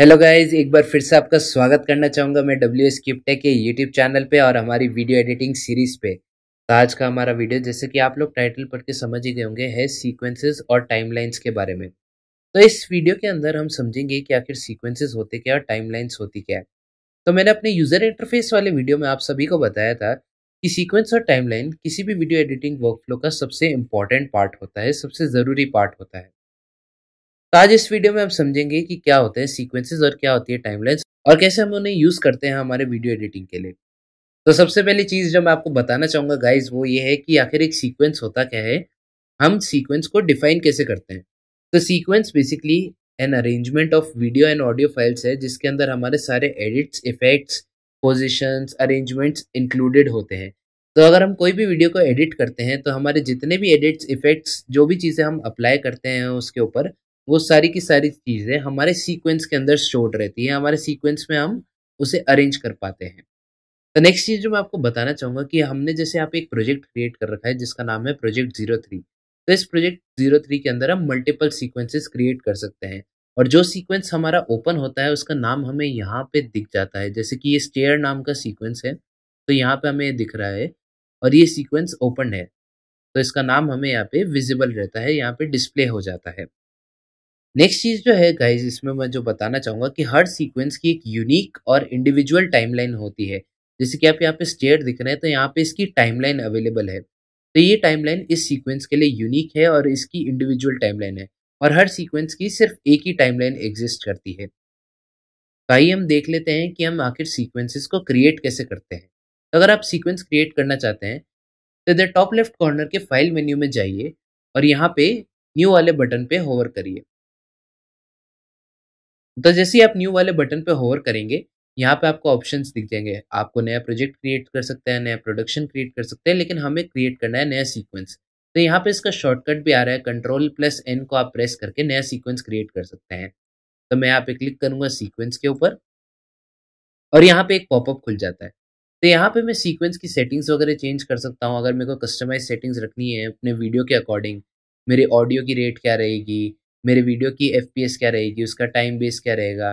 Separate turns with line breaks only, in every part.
Hello guys एक बार फिर से आपका स्वागत करना चाहूँगा मैं डब्ल्यू एस किपटे के यूट्यूब चैनल पे और हमारी वीडियो एडिटिंग सीरीज पे तो आज का हमारा वीडियो जैसे कि आप लोग टाइटल पढ़ के समझ ही गए होंगे है सीक्वेंसेस और टाइमलाइंस के बारे में तो इस वीडियो के अंदर हम समझेंगे कि आखिर सीक्वेंसेज होते क्या और टाइम होती क्या है तो मैंने अपने यूज़र इंटरफेस वाले वीडियो में आप सभी को बताया था कि सीक्वेंस और टाइमलाइन किसी भी वीडियो एडिटिंग वर्कफ्लो का सबसे इम्पॉर्टेंट पार्ट होता है सबसे ज़रूरी पार्ट होता है तो आज इस वीडियो में हम समझेंगे कि क्या होते हैं सीक्वेंसेस और क्या होती है टाइमलाइंस और कैसे हम उन्हें यूज़ करते हैं हमारे वीडियो एडिटिंग के लिए तो सबसे पहली चीज़ जो मैं आपको बताना चाहूँगा गाइज वो ये है कि आखिर एक सीक्वेंस होता क्या है हम सीक्वेंस को डिफाइन कैसे करते हैं तो sequence basically an arrangement of video and audio files है जिसके अंदर हमारे सारे edits effects positions arrangements included होते हैं तो अगर हम कोई भी वीडियो को एडिट करते हैं तो हमारे जितने भी एडिट्स इफेक्ट्स जो भी चीज़ें हम अप्लाई करते हैं उसके ऊपर वो सारी की सारी चीज़ें हमारे सीक्वेंस के अंदर स्टोर रहती है हमारे सीक्वेंस में हम उसे अरेंज कर पाते हैं तो नेक्स्ट चीज़ जो मैं आपको बताना चाहूँगा कि हमने जैसे आप एक प्रोजेक्ट क्रिएट कर रखा है जिसका नाम है प्रोजेक्ट जीरो थ्री तो इस प्रोजेक्ट जीरो थ्री के अंदर हम मल्टीपल सीक्वेंसेस क्रिएट कर सकते हैं और जो सीक्वेंस हमारा ओपन होता है उसका नाम हमें यहाँ पे दिख जाता है जैसे कि ये स्टेयर नाम का सीक्वेंस है तो यहाँ पे हमें दिख रहा है और ये सीक्वेंस ओपन है तो इसका नाम हमें यहाँ पे विजिबल रहता है यहाँ पे डिस्प्ले हो जाता है नेक्स्ट चीज़ जो है गाइज इसमें मैं जो बताना चाहूँगा कि हर सीक्वेंस की एक यूनिक और इंडिविजुअल टाइमलाइन होती है जैसे कि आप यहाँ पे स्टेट दिख रहे हैं तो यहाँ पे इसकी टाइमलाइन अवेलेबल है तो ये टाइमलाइन इस सीक्वेंस के लिए यूनिक है और इसकी इंडिविजुअल टाइमलाइन है और हर सीक्वेंस की सिर्फ एक ही टाइमलाइन एग्जिस्ट करती है तो आइए हम देख लेते हैं कि हम आखिर सीक्वेंसेस को क्रिएट कैसे करते हैं तो अगर आप सीक्वेंस क्रिएट करना चाहते हैं तो इधर टॉप लेफ्ट कॉर्नर के फाइल मेन्यू में जाइए और यहाँ पे न्यू वाले बटन पे होवर करिए तो जैसे ही आप न्यू वाले बटन पर होवर करेंगे यहाँ पे आपको ऑप्शंस दिख जाएंगे आपको नया प्रोजेक्ट क्रिएट कर सकते हैं नया प्रोडक्शन क्रिएट कर सकते हैं लेकिन हमें क्रिएट करना है नया सीक्वेंस तो यहाँ पे इसका शॉर्टकट भी आ रहा है कंट्रोल प्लस एन को आप प्रेस करके नया सीक्वेंस क्रिएट कर सकते हैं तो मैं यहाँ पे क्लिक करूंगा सीक्वेंस के ऊपर और यहाँ पे एक पॉपअप खुल जाता है तो यहाँ पे मैं सीक्वेंस की सेटिंग्स वगैरह चेंज कर सकता हूँ अगर मेरे को कस्टमाइज सेटिंग्स रखनी है अपने वीडियो के अकॉर्डिंग मेरे ऑडियो की रेट क्या रहेगी मेरे वीडियो की एफ क्या रहेगी उसका टाइम बेस क्या रहेगा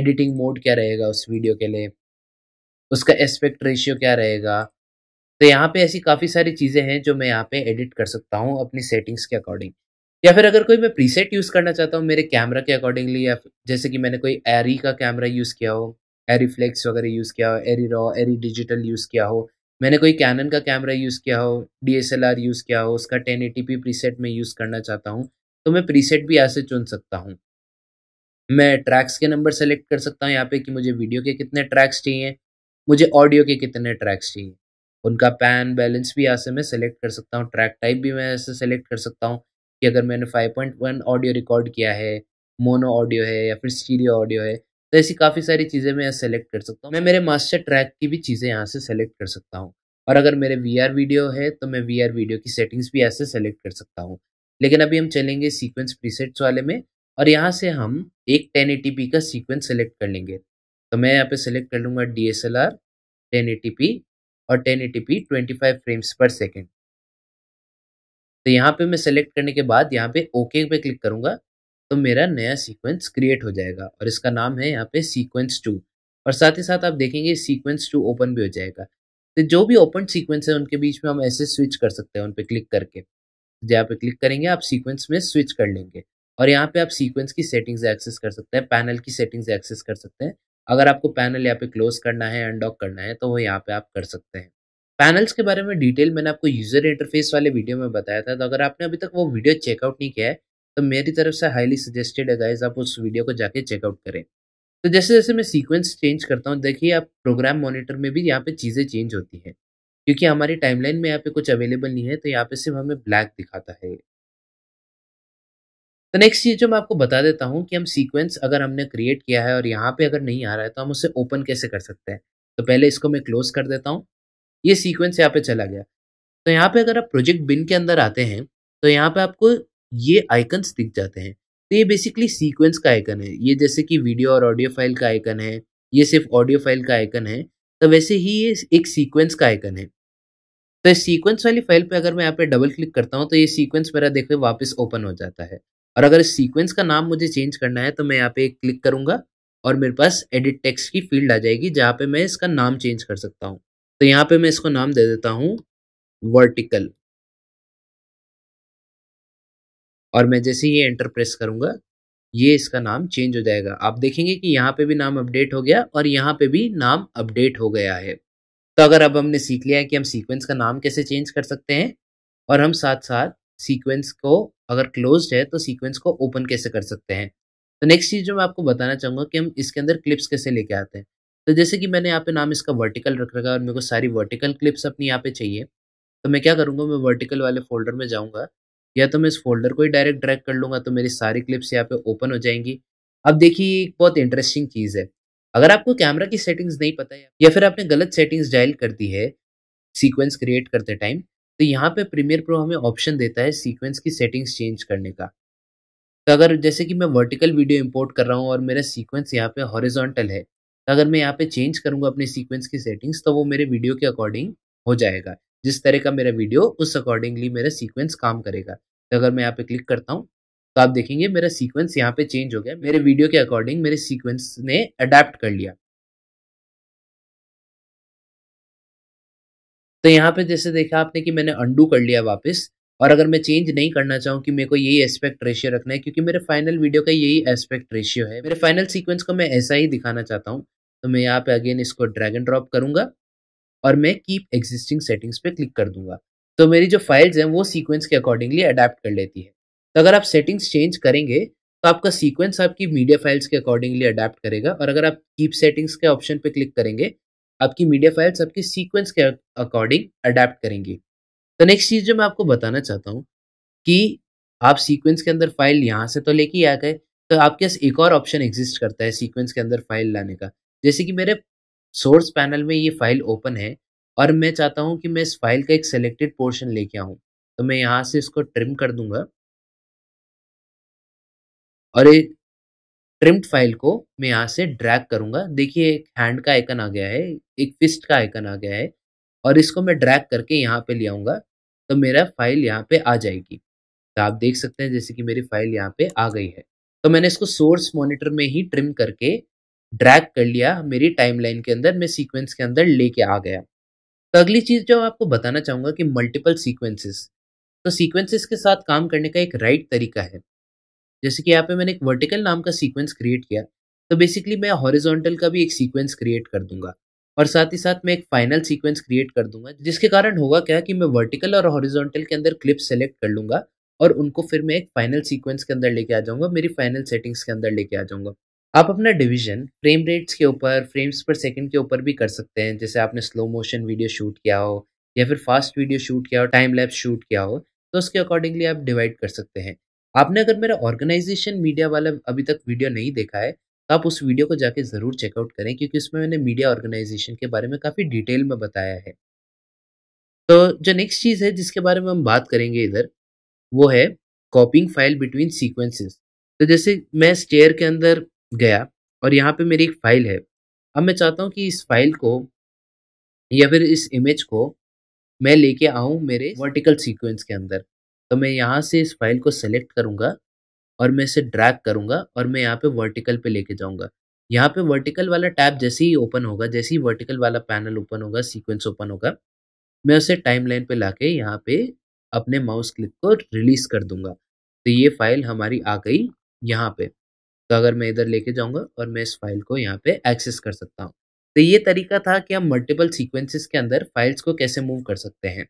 एडिटिंग मोड क्या रहेगा उस वीडियो के लिए उसका एस्पेक्ट रेशियो क्या रहेगा तो यहाँ पे ऐसी काफ़ी सारी चीज़ें हैं जो मैं यहाँ पे एडिट कर सकता हूँ अपनी सेटिंग्स के अकॉर्डिंग या फिर अगर कोई मैं प्रीसेट यूज़ करना चाहता हूँ मेरे कैमरा के अकॉर्डिंगली या जैसे कि मैंने कोई एरी का कैमरा यूज़ किया हो एरी फ्लेक्स वगैरह यूज़ किया हो Arri raw Arri digital use किया हो मैंने कोई कैनन का कैमरा यूज़ किया हो डी यूज़ किया हो उसका टेन प्रीसेट मैं यूज़ करना चाहता हूँ तो मैं प्रीसेट भी यहाँ से चुन सकता हूँ मैं ट्रैक्स के नंबर सेलेक्ट कर सकता हूँ यहाँ पे कि मुझे वीडियो के कितने ट्रैक्स चाहिए मुझे ऑडियो के कितने ट्रैक्स चाहिए उनका पैन बैलेंस भी यहाँ से मैं सेलेक्ट कर सकता हूँ ट्रैक टाइप भी मैं ऐसे सेलेक्ट कर सकता हूँ कि अगर मैंने 5.1 ऑडियो रिकॉर्ड किया है मोनो ऑडियो है या फिर स्टीरियो ऑडियो है तो ऐसी काफ़ी सारी चीज़ें मैं सेलेक्ट कर सकता हूँ मैं मेरे मास्टर ट्रैक की भी चीज़ें यहाँ से सेलेक्ट कर सकता हूँ और अगर मेरे वी वीडियो है तो मैं वी वीडियो की सेटिंग्स भी ऐसे सेलेक्ट कर सकता हूँ लेकिन अभी हम चलेंगे सीक्वेंस प्रीसेट्स वाले में और यहाँ से हम एक टेन का सीक्वेंस सेलेक्ट कर लेंगे तो मैं यहाँ पे सेलेक्ट कर लूँगा D S L R ten और ten A T P twenty five frames per second तो यहाँ पे मैं सेलेक्ट करने के बाद यहाँ पे ओके पे क्लिक करूँगा तो मेरा नया सीक्वेंस क्रिएट हो जाएगा और इसका नाम है यहाँ पे सीक्वेंस टू और साथ ही साथ आप देखेंगे सीक्वेंस टू ओपन भी हो जाएगा तो जो भी ओपन सीक्वेंस है उनके बीच में हम ऐसे स्विच कर सकते हैं उन पर क्लिक करके जहाँ पे क्लिक करेंगे आप सीक्वेंस में स्विच कर लेंगे और यहाँ पे आप सीक्वेंस की सेटिंग्स एक्सेस कर सकते हैं पैनल की सेटिंग्स एक्सेस कर सकते हैं अगर आपको पैनल यहाँ पे क्लोज करना है अनडॉक करना है तो वो यहाँ पे आप कर सकते हैं पैनल्स के बारे में डिटेल मैंने आपको यूजर इंटरफेस वाले वीडियो में बताया था तो अगर आपने अभी तक वो वीडियो चेकआउट नहीं किया है तो मेरी तरफ से हाईली सजेस्टेड है गाइज आप उस वीडियो को जाके चेकआउट करें तो जैसे जैसे मैं सीक्वेंस चेंज करता हूँ देखिए आप प्रोग्राम मॉनिटर में भी यहाँ पे चीज़ें चेंज होती हैं क्योंकि हमारी टाइमलाइन में यहाँ पे कुछ अवेलेबल नहीं है, तो यहाँ पे सिर्फ़ हमें ब्लैक दिखाता है। तो नेक्स्ट चीज़ जो मैं आपको बता देता हूँ कि हम सीक्वेंस अगर हमने क्रिएट किया है और यहाँ पे अगर नहीं आ रहा है, तो हम उसे ओपन कैसे कर सकते हैं। तो पहले इसको मैं क्लोज़ कर देता हूँ। ये सीक्वेंस यहाँ पे चला गया। तो यहाँ पे अगर आप प्रोजेक्ट बिन के अंदर आते हैं, तो यहाँ पे आपको ये आइकन्स दिख जाते हैं। तो ये बेसिकली सीक्वेंस का आइकन है। ये जैसे कि वीडियो और ऑडियो फाइल का आइकन है। ये सिर्फ़ ऑडियो फाइल का आइकन है। तो वैसे ही ये एक सीक्वेंस का आइकन है तो इस सीक्वेंस वाली फाइल पे अगर मैं यहाँ पे डबल क्लिक करता हूँ तो ये सीक्वेंस मेरा देखो वापस ओपन हो जाता है और अगर इस सीक्वेंस का नाम मुझे चेंज करना है तो मैं यहाँ पे क्लिक करूंगा और मेरे पास एडिट टेक्स्ट की फील्ड आ जाएगी जहाँ पे मैं इसका नाम चेंज कर सकता हूँ तो यहाँ पे मैं इसको नाम दे देता हूँ वर्टिकल और मैं जैसे ही एंटर प्रेस करूंगा ये इसका नाम चेंज हो जाएगा आप देखेंगे कि यहाँ पे भी नाम अपडेट हो गया और यहाँ पे भी नाम अपडेट हो गया है तो अगर अब हमने सीख लिया है कि हम सीक्वेंस का नाम कैसे चेंज कर सकते हैं और हम साथ साथ सीक्वेंस को अगर क्लोज है तो सीक्वेंस को ओपन कैसे कर सकते हैं तो नेक्स्ट चीज़ जो मैं आपको बताना चाहूँगा कि हम इसके अंदर क्लिप्स कैसे लेके आते हैं तो जैसे कि मैंने यहाँ पे नाम इसका वर्टिकल रख रखा है और मेरे को सारी वर्टिकल क्लिप्स अपनी यहाँ पे चाहिए तो मैं क्या करूँगा मैं वर्टिकल वाले फोल्डर में जाऊँगा या तो मैं इस फोल्डर को ही डायरेक्ट ड्रैग कर लूँगा तो मेरी सारी क्लिप्स यहाँ पे ओपन हो जाएंगी अब देखिए एक बहुत इंटरेस्टिंग चीज़ है अगर आपको कैमरा की सेटिंग्स नहीं पता है या फिर आपने गलत सेटिंग्स डायल कर दी है सीक्वेंस क्रिएट करते टाइम तो यहाँ पे प्रीमियर प्रो हमें ऑप्शन देता है सीक्वेंस की सेटिंग्स चेंज करने का तो अगर जैसे कि मैं वर्टिकल वीडियो इंपोर्ट कर रहा हूँ और मेरा सीक्वेंस यहाँ पे हॉरिजॉन्टल है तो अगर मैं यहाँ पे चेंज करूँगा अपने सीक्वेंस की सेटिंग्स तो वो मेरे वीडियो के अकॉर्डिंग हो जाएगा जिस तरह का मेरा वीडियो उस अकॉर्डिंगली मेरा सीक्वेंस काम करेगा तो अगर मैं यहाँ पे क्लिक करता हूँ तो आप देखेंगे मेरा सीक्वेंस यहाँ पे चेंज हो गया मेरे वीडियो के अकॉर्डिंग मेरे सीक्वेंस ने अडेप्ट कर लिया तो यहाँ पे जैसे देखा आपने कि मैंने अंडू कर लिया वापस और अगर मैं चेंज नहीं करना चाहूँ कि मेरे को यही एस्पेक्ट रेशियो रखना है क्योंकि मेरे फाइनल वीडियो का यही एस्पेक्ट रेशियो है मेरे फाइनल सीक्वेंस को मैं ऐसा ही दिखाना चाहता हूँ तो मैं यहाँ पे अगेन इसको ड्रैगन ड्रॉप करूंगा और मैं कीप एग्जिस्टिंग सेटिंग्स पे क्लिक कर दूंगा तो मेरी जो फाइल्स हैं वो सीक्वेंस के अकॉर्डिंगली अडेप्ट कर लेती है तो अगर आप सेटिंग्स चेंज करेंगे तो आपका सीक्वेंस आपकी मीडिया फाइल्स के अकॉर्डिंगली अडेप्ट करेगा और अगर आप कीप सेटिंग्स के ऑप्शन पर क्लिक करेंगे आपकी मीडिया फाइल्स आपकी सीक्वेंस के अकॉर्डिंग अडेप्ट करेंगी तो नेक्स्ट चीज़ जो मैं आपको बताना चाहता हूँ कि आप सीक्वेंस के अंदर फाइल यहाँ से तो लेके आ गए तो आपके पास एक और ऑप्शन एग्जिस्ट करता है सीक्वेंस के अंदर फाइल लाने का जैसे कि मेरे सोर्स पैनल में ये फाइल ओपन है और मैं चाहता हूँ कि मैं इस फाइल का एक सेलेक्टेड पोर्शन लेके आऊँ तो मैं यहाँ से इसको ट्रिम कर दूंगा और ये ट्रिम्ड फाइल को मैं यहाँ से ड्रैग करूँगा देखिए एक हैंड का आइकन आ गया है एक फिस्ट का आइकन आ गया है और इसको मैं ड्रैग करके यहाँ पे ले आऊँगा तो मेरा फाइल यहाँ पे आ जाएगी तो आप देख सकते हैं जैसे कि मेरी फाइल यहाँ पे आ गई है तो मैंने इसको सोर्स मॉनिटर में ही ट्रिम करके ड्रैग कर लिया मेरी टाइमलाइन के अंदर मैं सीक्वेंस के अंदर लेके आ गया तो अगली चीज़ जो आपको बताना चाहूँगा कि मल्टीपल सीक्वेंसेस तो सीक्वेंसेस के साथ काम करने का एक राइट तरीका है जैसे कि यहाँ पे मैंने एक वर्टिकल नाम का सीक्वेंस क्रिएट किया तो बेसिकली मैं हॉरिजॉन्टल का भी एक सीक्वेंस क्रिएट कर दूंगा और साथ ही साथ मैं एक फाइनल सीक्वेंस क्रिएट कर दूंगा जिसके कारण होगा क्या कि मैं वर्टिकल और हॉरिजॉन्टल के अंदर क्लिप सेलेक्ट कर लूँगा और उनको फिर मैं एक फाइनल सीक्वेंस के अंदर लेके आ जाऊँगा मेरी फाइनल सेटिंग्स के अंदर लेके आ जाऊँगा आप अपना डिवीजन फ्रेम रेट्स के ऊपर फ्रेम्स पर सेकंड के ऊपर भी कर सकते हैं जैसे आपने स्लो मोशन वीडियो शूट किया हो या फिर फास्ट वीडियो शूट किया हो टाइम लैप्स शूट किया हो तो उसके अकॉर्डिंगली आप डिवाइड कर सकते हैं आपने अगर मेरा ऑर्गेनाइजेशन मीडिया वाला अभी तक वीडियो नहीं देखा है तो आप उस वीडियो को जाके ज़रूर चेकआउट करें क्योंकि उसमें मैंने मीडिया ऑर्गेनाइजेशन के बारे में काफ़ी डिटेल में बताया है तो जो नेक्स्ट चीज़ है जिसके बारे में हम बात करेंगे इधर वो है कॉपिंग फाइल बिटवीन सीक्वेंसेस तो जैसे मैं स्टेयर के अंदर गया और यहाँ पे मेरी एक फाइल है अब मैं चाहता हूँ कि इस फाइल को या फिर इस इमेज को मैं लेके आऊँ मेरे वर्टिकल सीक्वेंस के अंदर तो मैं यहाँ से इस फाइल को सेलेक्ट करूँगा और मैं इसे ड्रैग करूँगा और मैं यहाँ पे वर्टिकल पे लेके जाऊँगा यहाँ पे वर्टिकल वाला टैब जैसे ही ओपन होगा जैसे ही वर्टिकल वाला पैनल ओपन होगा सीक्वेंस ओपन होगा मैं उसे टाइम लाइन पर ला के यहाँ पे अपने माउस क्लिक को रिलीज़ कर दूंगा तो ये फाइल हमारी आ गई यहाँ पर तो अगर मैं इधर लेके जाऊंगा और मैं इस फाइल को यहाँ पे एक्सेस कर सकता हूँ तो ये तरीका था कि हम मल्टीपल सीक्वेंसेस के अंदर फाइल्स को कैसे मूव कर सकते हैं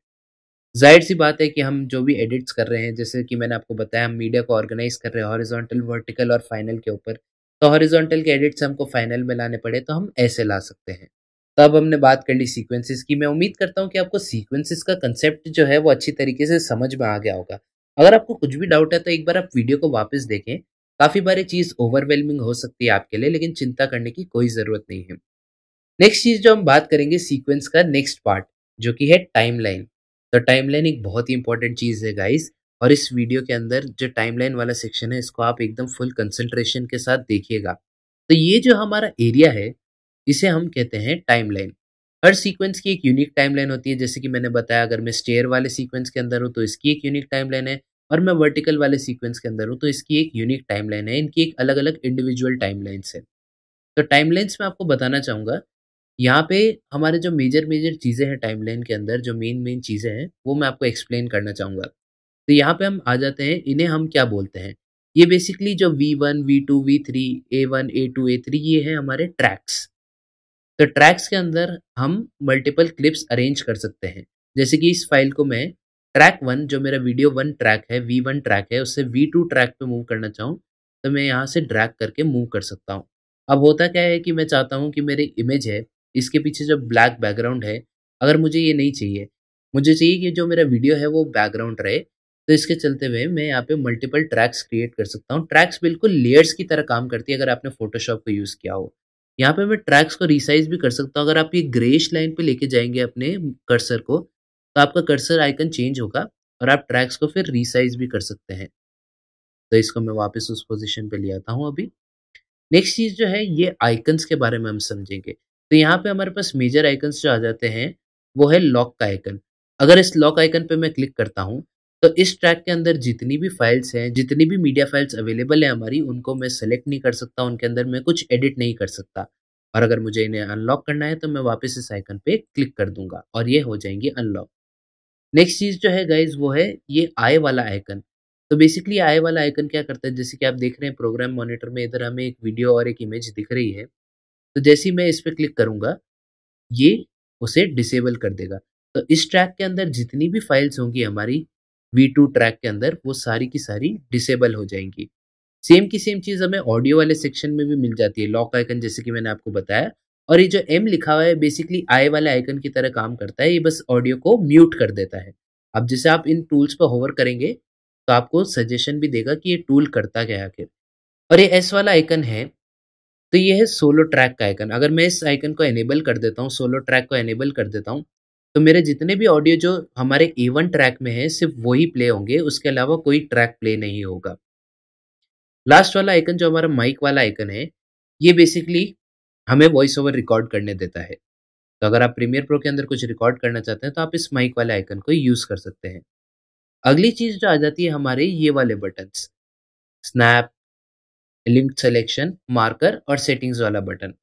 जाहिर सी बात है कि हम जो भी एडिट्स कर रहे हैं जैसे कि मैंने आपको बताया हम मीडिया को ऑर्गेनाइज कर रहे हैं हॉरिजॉन्टल वर्टिकल और फाइनल के ऊपर तो हॉरिजॉन्टल के एडिट्स हमको फाइनल में लाने पड़े तो हम ऐसे ला सकते हैं तब हमने बात कर ली सीक्वेंसेस की मैं उम्मीद करता हूँ कि आपको सीक्वेंसेस का कंसेप्ट जो है वो अच्छी तरीके से समझ में आ गया होगा अगर आपको कुछ भी डाउट है तो एक बार आप वीडियो को वापस देखें काफ़ी बारी चीज़ ओवरवेलमिंग हो सकती है आपके लिए लेकिन चिंता करने की कोई ज़रूरत नहीं है नेक्स्ट चीज़ जो हम बात करेंगे सीक्वेंस का नेक्स्ट पार्ट जो कि है टाइमलाइन तो टाइमलाइन एक बहुत ही इंपॉर्टेंट चीज़ है गाइस और इस वीडियो के अंदर जो टाइमलाइन वाला सेक्शन है इसको आप एकदम फुल कंसंट्रेशन के साथ देखिएगा तो ये जो हमारा एरिया है इसे हम कहते हैं टाइमलाइन हर सीक्वेंस की एक यूनिक टाइमलाइन होती है जैसे कि मैंने बताया अगर मैं स्टेयर वाले सीक्वेंस के अंदर हूँ तो इसकी एक यूनिक टाइमलाइन है और मैं वर्टिकल वाले सीक्वेंस के अंदर हूँ तो इसकी एक यूनिक टाइमलाइन है इनकी एक अलग अलग इंडिविजुअल टाइमलाइंस है तो टाइमलाइंस में आपको बताना चाहूँगा यहाँ पे हमारे जो मेजर मेजर चीज़ें हैं टाइमलाइन के अंदर जो मेन मेन चीज़ें हैं वो मैं आपको एक्सप्लेन करना चाहूँगा तो यहाँ पे हम आ जाते हैं इन्हें हम क्या बोलते हैं ये बेसिकली जो V one V two V three A one A two A three ये है हमारे ट्रैक्स तो ट्रैक्स के अंदर हम मल्टीपल क्लिप्स अरेंज कर सकते हैं जैसे कि इस फाइल को मैं ट्रैक वन जो मेरा वीडियो वन ट्रैक है वी वन ट्रैक है उससे वी टू ट्रैक पे मूव करना चाहूँ तो मैं यहाँ से ड्रैग करके मूव कर सकता हूँ अब होता क्या है कि मैं चाहता हूँ कि मेरी इमेज है इसके पीछे जो ब्लैक बैकग्राउंड है अगर मुझे ये नहीं चाहिए मुझे चाहिए कि जो मेरा वीडियो है वो बैकग्राउंड रहे तो इसके चलते हुए मैं यहाँ पे मल्टीपल ट्रैक्स क्रिएट कर सकता हूँ ट्रैक्स बिल्कुल लेयर्स की तरह काम करती है अगर आपने फोटोशॉप का यूज़ किया हो यहाँ पे मैं ट्रैक्स को रिसाइज भी कर सकता हूँ अगर आप ये ग्रेश लाइन पे लेके जाएंगे अपने कर्सर को तो आपका कर्सर आइकन चेंज होगा और आप ट्रैक्स को फिर रिसाइज भी कर सकते हैं तो इसको मैं वापस उस पोजीशन पे ले आता हूँ अभी नेक्स्ट चीज़ जो है ये आइकन्स के बारे में हम समझेंगे तो यहाँ पे हमारे पास मेजर आइकन्स जो आ जाते हैं वो है लॉक का आइकन अगर इस लॉक आइकन पे मैं क्लिक करता हूँ तो इस ट्रैक के अंदर जितनी भी फाइल्स हैं जितनी भी मीडिया फाइल्स अवेलेबल है हमारी उनको मैं सेलेक्ट नहीं कर सकता उनके अंदर मैं कुछ एडिट नहीं कर सकता और अगर मुझे इन्हें अनलॉक करना है तो मैं वापस इस आइकन पे क्लिक कर दूंगा और ये हो जाएंगी अनलॉक नेक्स्ट चीज जो है गाइज वो है ये आय वाला आइकन तो बेसिकली आय वाला आइकन क्या करता है जैसे कि आप देख रहे हैं प्रोग्राम मॉनिटर में इधर हमें एक वीडियो और एक इमेज दिख रही है तो जैसे ही मैं इस पर क्लिक करूंगा ये उसे डिसेबल कर देगा तो इस ट्रैक के अंदर जितनी भी फाइल्स होंगी हमारी वी टू ट्रैक के अंदर वो सारी की सारी डिसेबल हो जाएंगी सेम की सेम चीज़ हमें ऑडियो वाले सेक्शन में भी मिल जाती है लॉक आइकन जैसे कि मैंने आपको बताया और ये जो एम लिखा हुआ है बेसिकली आई वाले आइकन की तरह काम करता है ये बस ऑडियो को म्यूट कर देता है अब जैसे आप इन टूल्स पर होवर करेंगे तो आपको सजेशन भी देगा कि ये टूल करता क्या आखिर और ये एस वाला आइकन है तो ये है सोलो ट्रैक का आइकन अगर मैं इस आइकन को एनेबल कर देता हूँ सोलो ट्रैक को एनेबल कर देता हूँ तो मेरे जितने भी ऑडियो जो हमारे ए वन ट्रैक में है सिर्फ वही प्ले होंगे उसके अलावा कोई ट्रैक प्ले नहीं होगा लास्ट वाला आइकन जो हमारा माइक वाला आइकन है ये बेसिकली हमें वॉइस ओवर रिकॉर्ड करने देता है तो अगर आप प्रीमियर प्रो के अंदर कुछ रिकॉर्ड करना चाहते हैं तो आप इस माइक वाले आइकन को यूज़ कर सकते हैं अगली चीज़ जो आ जाती है हमारे ये वाले buttons snap link selection marker और सेटिंग्स वाला बटन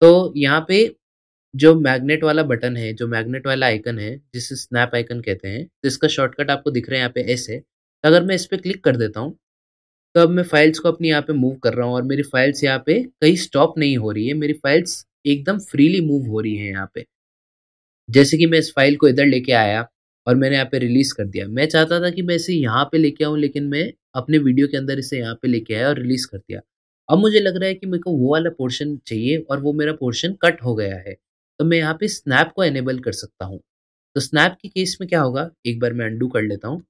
तो यहाँ पे जो मैग्नेट वाला बटन है जो मैग्नेट वाला आइकन है जिसे स्नैप आइकन कहते हैं तो इसका शॉर्टकट आपको दिख रहा है यहाँ पे एस है तो अगर मैं इस पर क्लिक कर देता हूँ तो अब मैं फाइल्स को अपनी यहाँ पे मूव कर रहा हूँ और मेरी फाइल्स यहाँ पे कहीं स्टॉप नहीं हो रही है मेरी फाइल्स एकदम फ्रीली मूव हो रही है यहाँ पे जैसे कि मैं इस फाइल को इधर लेके आया और मैंने यहाँ पे रिलीज़ कर दिया मैं चाहता था कि मैं इसे यहाँ पे लेके आऊँ लेकिन मैं अपने वीडियो के अंदर इसे यहाँ पे लेके आया और रिलीज़ कर दिया अब मुझे लग रहा है कि मेरे को वो वाला पोर्शन चाहिए और वो मेरा पोर्शन कट हो गया है तो मैं यहाँ पे स्नैप को एनेबल कर सकता हूँ तो स्नैप के केस में क्या होगा एक बार मैं अंडू कर लेता हूँ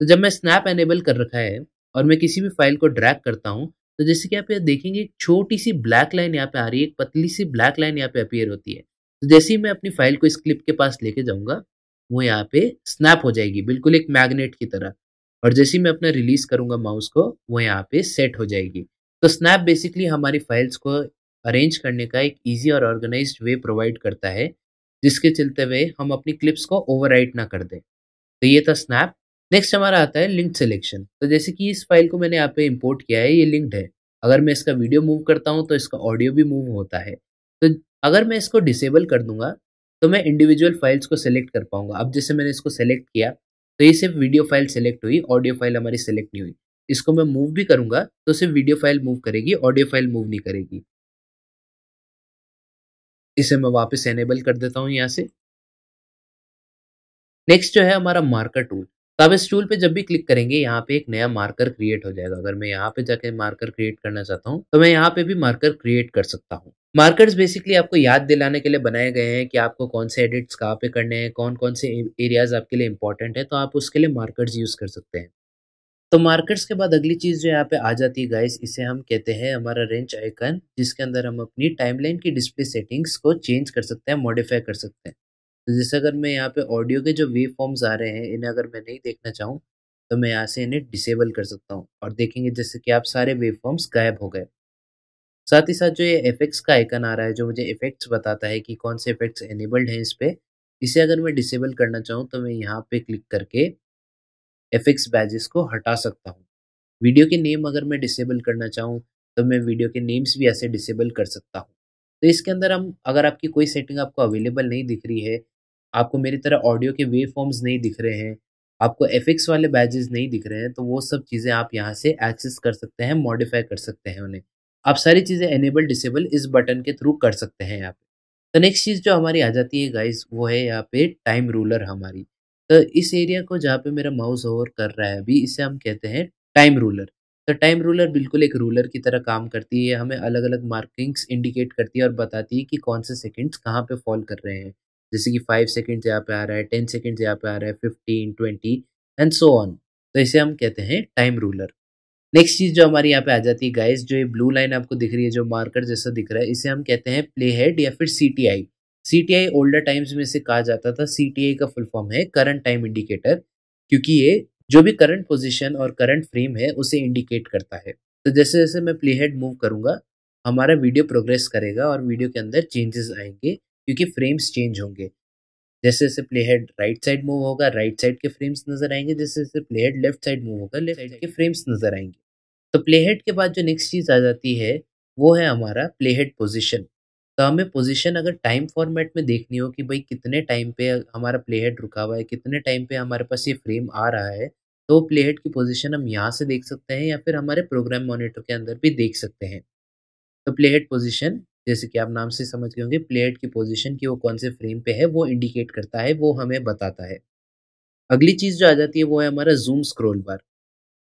तो जब मैं स्नैप एनेबल कर रखा है और मैं किसी भी फाइल को ड्रैग करता हूँ तो जैसे कि आप यहाँ देखेंगे एक छोटी सी ब्लैक लाइन यहाँ पे आ रही है एक पतली सी ब्लैक लाइन यहाँ पे अपीयर होती है तो जैसे ही मैं अपनी फाइल को इस क्लिप के पास लेके जाऊँगा वो यहाँ पे स्नैप हो जाएगी बिल्कुल एक मैग्नेट की तरह और जैसे ही मैं अपना रिलीज करूँगा माउस को वो यहाँ पे सेट हो जाएगी तो स्नैप बेसिकली हमारी फाइल्स को अरेंज करने का एक ईजी और ऑर्गेनाइज वे प्रोवाइड करता है जिसके चलते हुए हम अपनी क्लिप्स को ओवर ना कर दें तो ये था स्नैप नेक्स्ट हमारा आता है लिंक सिलेक्शन तो जैसे कि इस फाइल को मैंने यहाँ पे इम्पोर्ट किया है ये लिंक्ड है अगर मैं इसका वीडियो मूव करता हूँ तो इसका ऑडियो भी मूव होता है तो अगर मैं इसको डिसेबल कर दूंगा तो मैं इंडिविजुअल फाइल्स को सिलेक्ट कर पाऊंगा अब जैसे मैंने इसको सेलेक्ट किया तो ये सिर्फ वीडियो फाइल सेलेक्ट हुई ऑडियो फाइल हमारी सेलेक्ट नहीं हुई इसको मैं मूव भी करूंगा तो सिर्फ वीडियो फाइल मूव करेगी ऑडियो फाइल मूव नहीं करेगी इसे मैं वापस एनेबल कर देता हूँ यहाँ से नेक्स्ट जो है हमारा मार्कर टूल तो आप इस टूल पे जब भी क्लिक करेंगे यहाँ पे एक नया मार्कर क्रिएट हो जाएगा अगर मैं यहाँ पे जाके मार्कर क्रिएट करना चाहता हूँ तो मैं यहाँ पे भी मार्कर क्रिएट कर सकता हूँ मार्कर्स बेसिकली आपको याद दिलाने के लिए बनाए गए हैं कि आपको कौन से एडिट्स कहाँ पे करने हैं कौन कौन से एरियाज आपके लिए इंपॉर्टेंट है तो आप उसके लिए मार्कर्स यूज़ कर सकते हैं तो मार्कर्स के बाद अगली चीज़ जो यहाँ पे आ जाती है गाइस इसे हम कहते हैं हमारा रेंज आइकन जिसके अंदर हम अपनी टाइमलाइन की डिस्प्ले सेटिंग्स को चेंज कर सकते हैं मॉडिफाई कर सकते हैं तो जैसे अगर मैं यहाँ पे ऑडियो के जो वेव फॉर्म्स आ रहे हैं इन्हें अगर मैं नहीं देखना चाहूँ तो मैं यहाँ से इन्हें डिसेबल कर सकता हूँ और देखेंगे जैसे कि आप सारे वेव फॉर्म्स गायब हो गए साथ ही साथ जो ये इफ़ेक्ट्स का आइकन आ रहा है जो मुझे इफेक्ट्स बताता है कि कौन से इफेक्ट्स एनेबल्ड हैं इस पर इसे अगर मैं डिसेबल करना चाहूँ तो मैं यहाँ पे क्लिक करके इफेक्ट्स बैजेस को हटा सकता हूँ वीडियो के नेम अगर मैं डिसेबल करना चाहूँ तो मैं वीडियो के नेम्स भी ऐसे डिसेबल कर सकता हूँ तो इसके अंदर हम अगर आपकी कोई सेटिंग आपको अवेलेबल नहीं दिख रही है आपको मेरी तरह ऑडियो के वेव फॉर्म्स नहीं दिख रहे हैं आपको एफ वाले बैजेस नहीं दिख रहे हैं तो वो सब चीज़ें आप यहाँ से एक्सेस कर सकते हैं मॉडिफाई कर सकते हैं उन्हें आप सारी चीज़ें एनेबल डिसेबल इस बटन के थ्रू कर सकते हैं यहाँ पे तो नेक्स्ट चीज़ जो हमारी आ जाती है गाइस वो है यहाँ पे टाइम रूलर हमारी तो इस एरिया को जहाँ पे मेरा माउस ओवर कर रहा है अभी इसे हम कहते हैं टाइम रूलर तो टाइम रूलर बिल्कुल एक रूलर की तरह काम करती है हमें अलग अलग मार्किंग्स इंडिकेट करती है और बताती है कि कौन से सेकेंड्स कहाँ पे फॉल कर रहे हैं जैसे कि फाइव सेकेंड यहाँ पे आ रहा है टेन सेकेंड यहाँ पे आ रहा है fifteen twenty and so on तो इसे हम कहते हैं टाइम रूलर नेक्स्ट चीज़ जो हमारी यहाँ पे आ जाती है गाइस जो ये ब्लू लाइन आपको दिख रही है जो मार्कर जैसा दिख रहा है इसे हम कहते हैं प्ले हेड या फिर C T I C T I older times में से कहा जाता था सी टी आई का फुल फॉर्म है करंट टाइम इंडिकेटर क्योंकि ये जो भी करंट पोजिशन और करंट फ्रेम है उसे इंडिकेट करता है तो जैसे जैसे मैं प्ले हेड मूव करूंगा हमारा वीडियो प्रोग्रेस करेगा और वीडियो के अंदर चेंजेस आएंगे क्योंकि फ्रेम्स चेंज होंगे जैसे जैसे play head right side move होगा राइट साइड के फ्रेम्स नजर आएंगे जैसे जैसे play head left side move होगा लेफ्ट साइड के फ्रेम्स नजर आएंगे तो प्ले हेड के बाद जो नेक्स्ट चीज़ आ जाती है वो है हमारा प्ले हेड पोजिशन तो हमें पोजीशन अगर टाइम फॉर्मेट में देखनी हो कि भाई कितने टाइम पे हमारा प्ले हेड रुका हुआ है कितने टाइम पे हमारे पास ये फ्रेम आ रहा है तो प्ले हेड की पोजीशन हम यहाँ से देख सकते हैं या फिर हमारे प्रोग्राम मॉनिटर के अंदर भी देख सकते हैं तो प्ले हेड पोजिशन जैसे कि आप नाम से समझ गए होंगे प्लेट की पोजीशन की वो कौन से फ्रेम पे है वो इंडिकेट करता है वो हमें बताता है अगली चीज़ जो आ जाती है वो है हमारा जूम स्क्रोल बार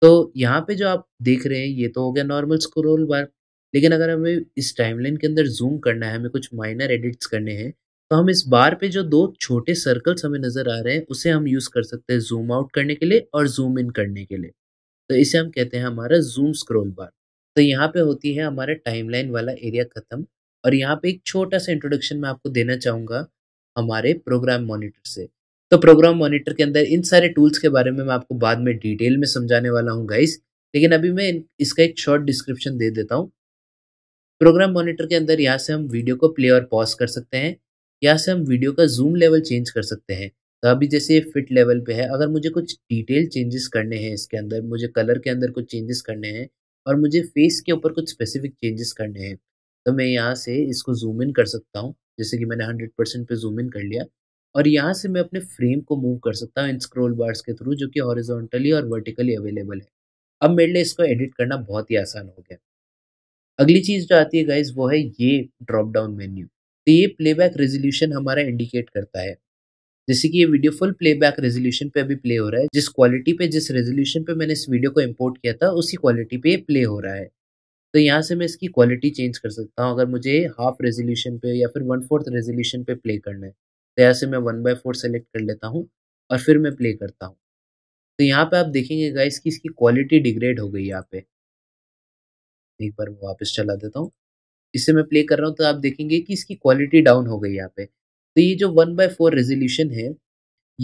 तो यहाँ पे जो आप देख रहे हैं ये तो हो गया नॉर्मल स्क्रोल बार लेकिन अगर हमें इस टाइमलाइन के अंदर जूम करना है हमें कुछ माइनर एडिट्स करने हैं तो हम इस बार पे जो दो छोटे सर्कल्स हमें नज़र आ रहे हैं उसे हम यूज़ कर सकते हैं जूम आउट करने के लिए और जूम इन करने के लिए तो इसे हम कहते हैं हमारा जूम स्क्रोल बार तो यहाँ पे होती है हमारा टाइमलाइन वाला एरिया ख़त्म और यहाँ पे एक छोटा सा इंट्रोडक्शन मैं आपको देना चाहूँगा हमारे प्रोग्राम मॉनिटर से तो प्रोग्राम मॉनिटर के अंदर इन सारे टूल्स के बारे में मैं आपको बाद में डिटेल में समझाने वाला हूँ गाइस लेकिन अभी मैं इसका एक शॉर्ट डिस्क्रिप्शन दे देता हूँ प्रोग्राम मॉनिटर के अंदर यहाँ से हम वीडियो को प्ले और पॉज कर सकते हैं यहाँ से हम वीडियो का जूम लेवल चेंज कर सकते हैं तो अभी जैसे फिट लेवल पे है अगर मुझे कुछ डिटेल चेंजेस करने हैं इसके अंदर मुझे कलर के अंदर कुछ चेंजेस करने हैं और मुझे फेस के ऊपर कुछ स्पेसिफिक चेंजेस करने हैं तो मैं यहाँ से इसको जूम इन कर सकता हूँ जैसे कि मैंने हंड्रेड परसेंट पे जूम इन कर लिया और यहाँ से मैं अपने फ्रेम को मूव कर सकता हूँ इन स्क्रोल बार्स के थ्रू जो कि हॉरिजॉन्टली और वर्टिकली अवेलेबल है अब मेरे लिए इसको एडिट करना बहुत ही आसान हो गया अगली चीज़ जो आती है गाइज वो है ये ड्रॉप डाउन मेन्यू तो ये प्लेबैक रेजोल्यूशन हमारा इंडिकेट करता है जैसे कि ये वीडियो फुल प्लेबैक रेजोल्यूशन पे अभी प्ले हो रहा है जिस क्वालिटी पे जिस रेजोल्यूशन पे मैंने इस वीडियो को इंपोर्ट किया था उसी क्वालिटी पे ये प्ले हो रहा है तो यहाँ से मैं इसकी क्वालिटी चेंज कर सकता हूँ अगर मुझे हाफ रेजोल्यूशन पे या फिर वन फोर्थ रेजोल्यूशन पे प्ले करना है तो यहाँ से मैं वन बाई फोर सेलेक्ट कर लेता हूँ और फिर मैं प्ले करता हूँ तो यहाँ पे आप देखेंगे गाइस कि इसकी क्वालिटी डिग्रेड हो गई यहाँ पे एक बार मैं वापस चला देता हूँ इससे मैं प्ले कर रहा हूँ तो आप देखेंगे कि इसकी क्वालिटी डाउन हो गई यहाँ पे तो ये जो वन बाय फोर रेजोल्यूशन है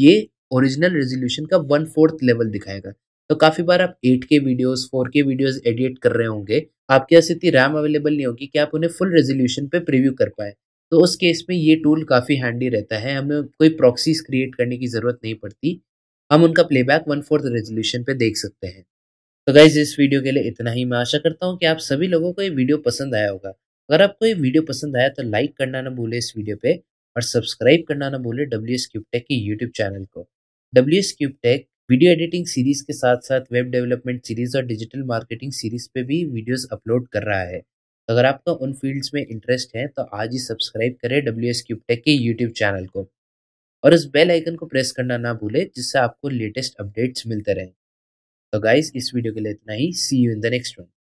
ये ओरिजिनल रेजोल्यूशन का वन फोर्थ लेवल दिखाएगा तो काफी बार आप eight K videos four K videos edit कर रहे होंगे आपके पास इतनी रैम अवेलेबल नहीं होगी कि आप उन्हें फुल रेजोल्यूशन पे प्रीव्यू कर पाए तो उस केस में ये टूल काफ़ी हैंडी रहता है हमें कोई प्रॉक्सीज क्रिएट करने की ज़रूरत नहीं पड़ती हम उनका प्लेबैक वन फोर्थ रेजोल्यूशन पे देख सकते हैं तो गाइज इस वीडियो के लिए इतना ही मैं आशा करता हूँ कि आप सभी लोगों को ये वीडियो पसंद आया होगा अगर आपको ये वीडियो पसंद आया तो लाइक करना ना भूले इस वीडियो पे और सब्सक्राइब करना ना भूले डब्ल्यू एस क्यूब टेक के यूट्यूब चैनल को W S cube tech video editing series के साथ साथ वेब डेवलपमेंट सीरीज और डिजिटल मार्केटिंग सीरीज पे भी वीडियोस अपलोड कर रहा है तो अगर आपका उन फील्ड्स में इंटरेस्ट है तो आज ही सब्सक्राइब करें डब्ल्यू एस क्यूब टेक के यूट्यूब चैनल को और उस बेल आइकन को प्रेस करना ना भूलें जिससे आपको लेटेस्ट अपडेट्स मिलते रहें तो गाइज इस वीडियो के लिए इतना ही see you in the next one